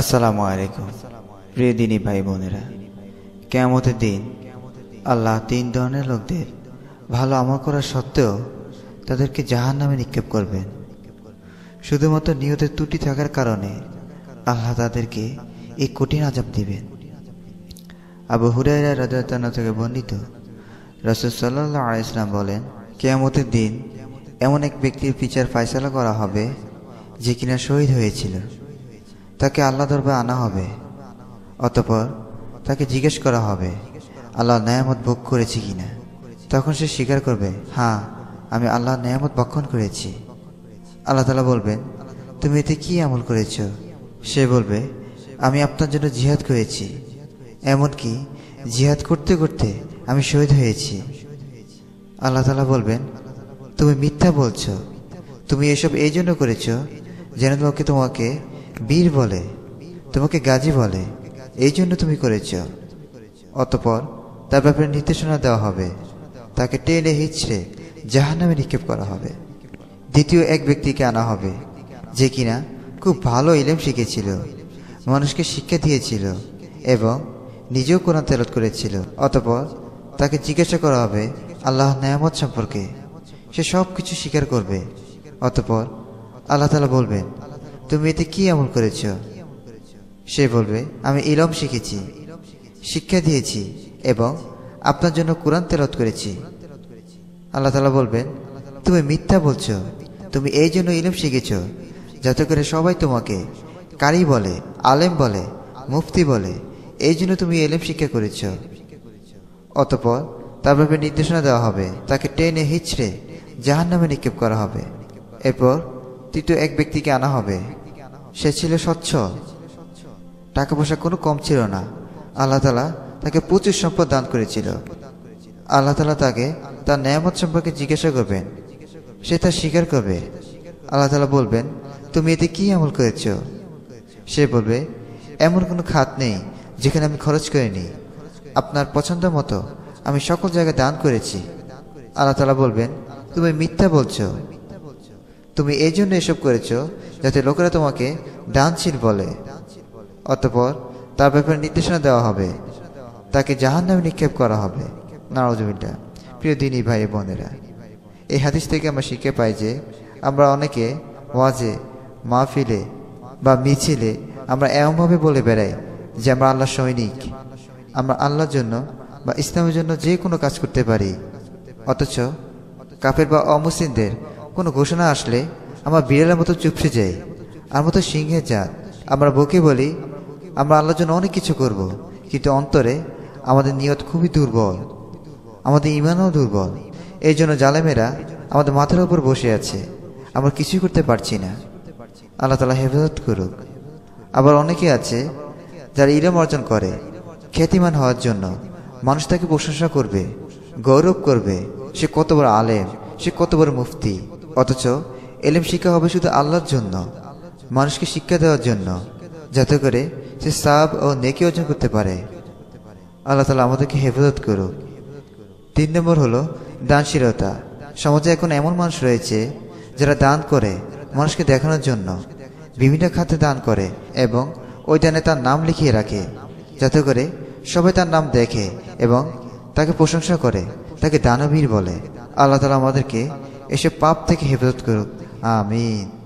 আসসালামু আলাইকুম প্রিয় দিনী ভাই বোনেরা কেমতের দিন আল্লাহ তিন ধরনের লোকদের ভালো আমল করা সত্ত্বেও তাদেরকে জাহান নামে নিক্ষেপ করবেন শুধুমাত্র নিহতের ত্রুটি থাকার কারণে আল্লাহ তাদেরকে এই কঠিন আজাব দিবেন আবু হুরাইরা রাজা থেকে বর্ণিত রসদ সাল্লাহ আলাইসলাম বলেন কেয়ামতের দিন এমন এক ব্যক্তির পিচার ফাইসলা করা হবে যে কিনা শহীদ হয়েছিল তাকে আল্লাহ দরবে আনা হবে অতপর তাকে জিজ্ঞেস করা হবে আল্লাহ নয়ামত ভোগ করেছি কিনা তখন সে স্বীকার করবে হ্যাঁ আমি আল্লাহ নয়ামত ভক্ষণ করেছি আল্লাহ তালা বলবেন তুমি এতে কি আমল করেছ সে বলবে আমি আপনার জন্য জিহাদ করেছি এমনকি জিহাদ করতে করতে আমি শহীদ হয়েছি আল্লাহ তালা বলবেন তুমি মিথ্যা বলছো তুমি এসব এই জন্য করেছ যেন তোমাকে তোমাকে বীর বলে তোমাকে গাজী বলে এই জন্য তুমি করেছ অতপর তার ব্যাপারে নির্দেশনা দেওয়া হবে তাকে টেনে হিচড়ে জাহান্নামে নামে নিক্ষেপ করা হবে দ্বিতীয় এক ব্যক্তিকে আনা হবে যে কিনা খুব ভালো ইলেম শিখেছিল মানুষকে শিক্ষা দিয়েছিল এবং নিজেও কোন তেলত করেছিল অতপর তাকে জিজ্ঞাসা করা হবে আল্লাহ নেয়ামত সম্পর্কে সে সব কিছু স্বীকার করবে অতপর আল্লাহ তালা বলবেন তুমি এতে কি আমল করেছ সে বলবে আমি ইলম শিখেছি শিক্ষা দিয়েছি এবং আপনার জন্য কোরআন তেলত করেছি আল্লাহ তালা বলবেন তুমি মিথ্যা বলছো তুমি এই জন্য ইলম শিখেছ যাতে করে সবাই তোমাকে কারি বলে আলেম বলে মুফতি বলে এই জন্য তুমি এলেম শিক্ষা করেছ অতপর তার ব্যাপারে নির্দেশনা দেওয়া হবে তাকে টেনে হিচড়ে জাহান নামে নিক্ষেপ করা হবে এরপর তৃতীয় এক ব্যক্তিকে আনা হবে সে ছিল স্বচ্ছ টাকা পয়সা কোনো কম ছিল না আল্লাহ তালা তাকে প্রচুর সম্পদ দান করেছিল আল্লাহ তালা তাকে তার নেয়ামত সম্পর্কে জিজ্ঞাসা করবেন সে তা স্বীকার করবে আল্লাহ তালা বলবেন তুমি এতে কি আমল করেছ সে বলবে এমন কোনো খাত নেই যেখানে আমি খরচ করিনি আপনার পছন্দ মতো আমি সকল জায়গায় দান করেছি আল্লাহ তালা বলবেন তুমি মিথ্যা বলছো তুমি এই জন্য এসব করেছ যাতে লোকেরা তোমাকে ডানশীল বলে অতপর তার ব্যাপারে নির্দেশনা দেওয়া হবে তাকে জাহান নামে নিক্ষেপ করা হবে নারজমিল্লা প্রিয় দিনী ভাই বোনেরা এই হাদিস থেকে আমরা শিখে পাই যে আমরা অনেকে ওয়াজে মাহফিলে বা মিছিলে আমরা এমনভাবে বলে বেড়াই যে আমরা আল্লাহ সৈনিক আমরা আল্লাহর জন্য বা ইসলামের জন্য যে কোনো কাজ করতে পারি অথচ কাফের বা অমুসলিমদের কোনো ঘোষণা আসলে আমার বিড়ালের মতো চুপসে যাই আর মতো সিংহে জাত আমরা বকে বলি আমরা আল্লাহর জন্য অনেক কিছু করব। কিন্তু অন্তরে আমাদের নিয়ত খুবই দুর্বল আমাদের ইমানও দুর্বল এই জন্য জালেমেরা আমাদের মাথার উপর বসে আছে আমরা কিছুই করতে পারছি না আল্লাহ তালা হেফাজত করুক আবার অনেকে আছে যারা ইলম অর্জন করে খ্যাতিমান হওয়ার জন্য মানুষ তাকে প্রশংসা করবে গৌরব করবে সে কত বড় আলেম সে কত বড় মুফতি অথচ এলেম শিক্ষা হবে শুধু আল্লাহর জন্য মানুষকে শিক্ষা দেওয়ার জন্য যাতে করে সে সাব ও নেকি অর্জন করতে পারে আল্লাহ তালা আমাদেরকে হেফাজত করুক তিন নম্বর হলো দানশীলতা সমাজে এখন এমন মানুষ রয়েছে যারা দান করে মানুষকে দেখানোর জন্য বিভিন্ন খাতে দান করে এবং ওই দানে তার নাম লিখিয়ে রাখে যাতে করে সবাই তার নাম দেখে এবং তাকে প্রশংসা করে তাকে দানবীর বলে আল্লাহ তালা আমাদেরকে এসব পাপ থেকে হেফাজত করুক আমিন